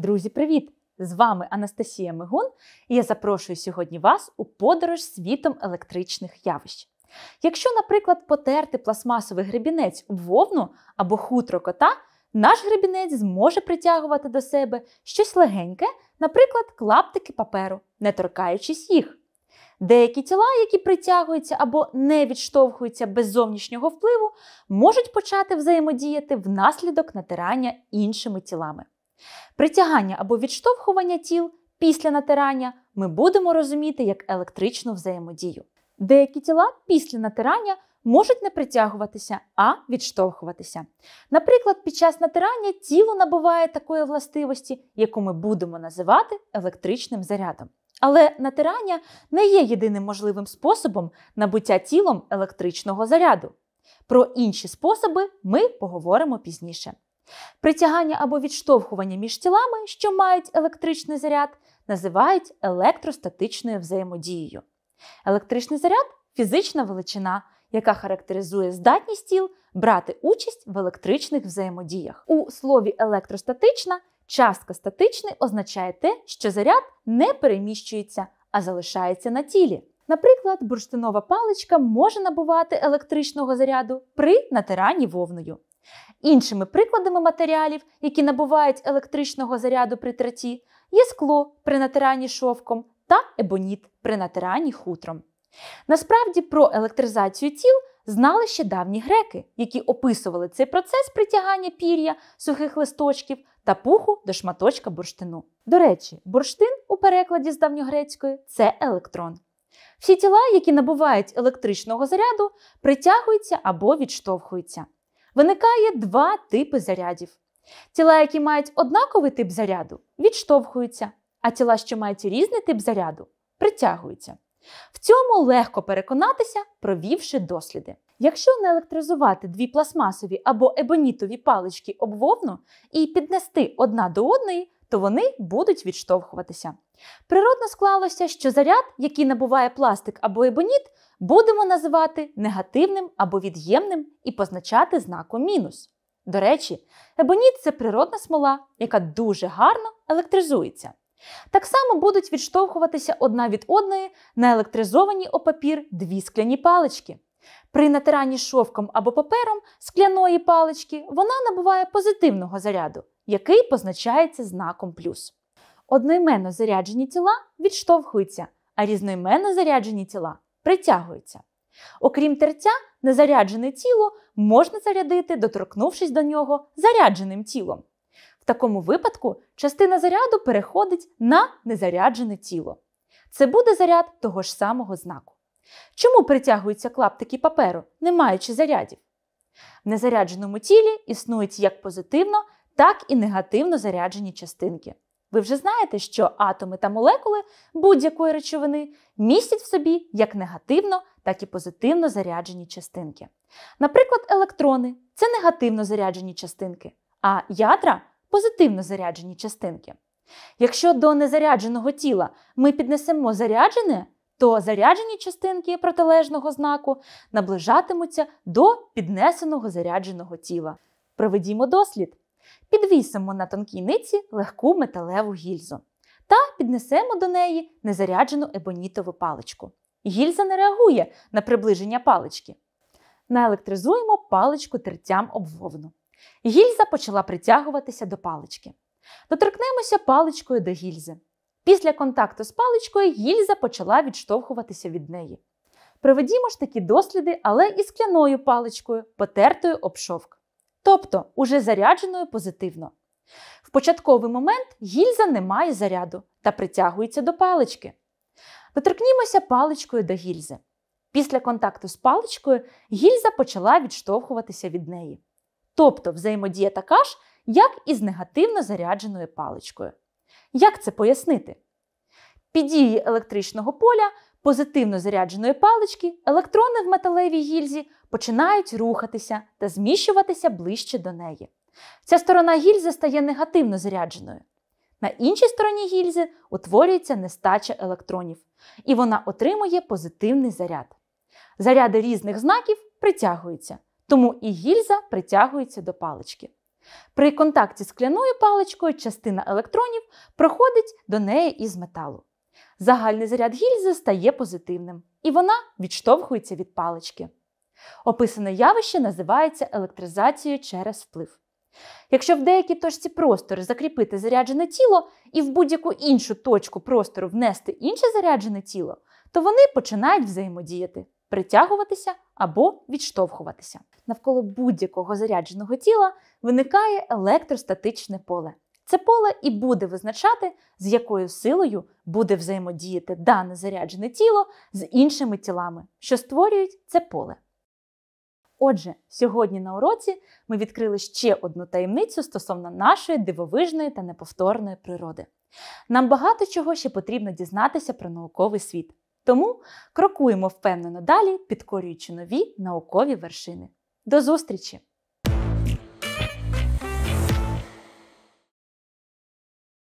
Друзі, привіт! З вами Анастасія Мигун, і я запрошую сьогодні вас у подорож світом електричних явищ. Якщо, наприклад, потерти пластмасовий гребінець у вовну або хутро кота, наш гребінець зможе притягувати до себе щось легеньке, наприклад, клаптики паперу, не торкаючись їх. Деякі тіла, які притягуються або не відштовхуються без зовнішнього впливу, можуть почати взаємодіяти внаслідок натирання іншими тілами. Притягання або відштовхування тіл після натирання ми будемо розуміти як електричну взаємодію. Деякі тіла після натирання можуть не притягуватися, а відштовхуватися. Наприклад, під час натирання тіло набуває такої властивості, яку ми будемо називати електричним зарядом. Але натирання не є єдиним можливим способом набуття тілом електричного заряду. Про інші способи ми поговоримо пізніше. Притягання або відштовхування між тілами, що мають електричний заряд, називають електростатичною взаємодією. Електричний заряд фізична величина, яка характеризує здатність тіл брати участь в електричних взаємодіях. У слові електростатична частка статичний означає те, що заряд не переміщується, а залишається на тілі. Наприклад, бурштинова паличка може набувати електричного заряду при натиранні вовною. Іншими прикладами матеріалів, які набувають електричного заряду при траті, є скло при натиранні шовком та ебоніт при натиранні хутром. Насправді про електризацію тіл знали ще давні греки, які описували цей процес притягання пір'я, сухих листочків та пуху до шматочка бурштину. До речі, бурштин у перекладі з давньогрецької це електрон. Всі тіла, які набувають електричного заряду, притягуються або відштовхуються. Виникає два типи зарядів. Тіла, які мають однаковий тип заряду, відштовхуються, а тіла, що мають різний тип заряду, притягуються. В цьому легко переконатися, провівши досліди. Якщо наелектризувати дві пластмасові або ебонітові палички об і піднести одна до одної, то вони будуть відштовхуватися. Природно склалося, що заряд, який набуває пластик або ебоніт, будемо називати негативним або від'ємним і позначати знаком мінус. До речі, ебоніт це природна смола, яка дуже гарно електризується. Так само будуть відштовхуватися одна від одної наелектризовані у папір дві скляні палички. При натиранні шовком або папером скляної палички вона набуває позитивного заряду, який позначається знаком плюс. Одноіменно заряджені тіла відштовхуються, а різноіменно заряджені тіла притягуються. Окрім терця, незаряджене тіло можна зарядити, доторкнувшись до нього зарядженим тілом. В такому випадку частина заряду переходить на незаряджене тіло. Це буде заряд того ж самого знаку. Чому притягуються клаптики паперу, не маючи зарядів? В незарядженому тілі існують як позитивно, так і негативно заряджені частинки. Ви вже знаєте, що атоми та молекули будь-якої речовини містять в собі як негативно, так і позитивно заряджені частинки. Наприклад, електрони це негативно заряджені частинки, а ядра позитивно заряджені частинки. Якщо до незарядженого тіла ми піднесемо заряджене, то заряджені частинки протилежного знаку наближатимуться до піднесеного зарядженого тіла. Проведімо дослід. Підвісимо на тонкій ниці легку металеву гільзу та піднесемо до неї незаряджену ебонітову паличку. Гільза не реагує на приближення палички. Наелектризуємо паличку тертям об вовну. Гільза почала притягуватися до палички. Доторкнемося паличкою до гільзи. Після контакту з паличкою гільза почала відштовхуватися від неї. Проведімо ж такі досліди, але і скляною паличкою, потертою об шовк тобто уже зарядженою позитивно. В початковий момент гільза не має заряду та притягується до палички. Доторкнімося паличкою до гільзи. Після контакту з паличкою гільза почала відштовхуватися від неї. Тобто взаємодія така ж, як і з негативно зарядженою паличкою. Як це пояснити? Під дії електричного поля позитивно зарядженої палички електрони в металевій гільзі починають рухатися та зміщуватися ближче до неї. Ця сторона гільзи стає негативно зарядженою. На іншій стороні гільзи утворюється нестача електронів, і вона отримує позитивний заряд. Заряди різних знаків притягуються, тому і гільза притягується до палички. При контакті з кляною паличкою частина електронів проходить до неї із металу. Загальний заряд гільзи стає позитивним, і вона відштовхується від палички. Описане явище називається електризацією через вплив. Якщо в деякій точці простору закріпити заряджене тіло і в будь-яку іншу точку простору внести інше заряджене тіло, то вони починають взаємодіяти, притягуватися або відштовхуватися. Навколо будь-якого зарядженого тіла виникає електростатичне поле. Це поле і буде визначати, з якою силою буде взаємодіяти дане заряджене тіло з іншими тілами, що створюють це поле. Отже, сьогодні на уроці ми відкрили ще одну таємницю стосовно нашої дивовижної та неповторної природи. Нам багато чого ще потрібно дізнатися про науковий світ. Тому крокуємо впевнено далі, підкорюючи нові наукові вершини. До зустрічі!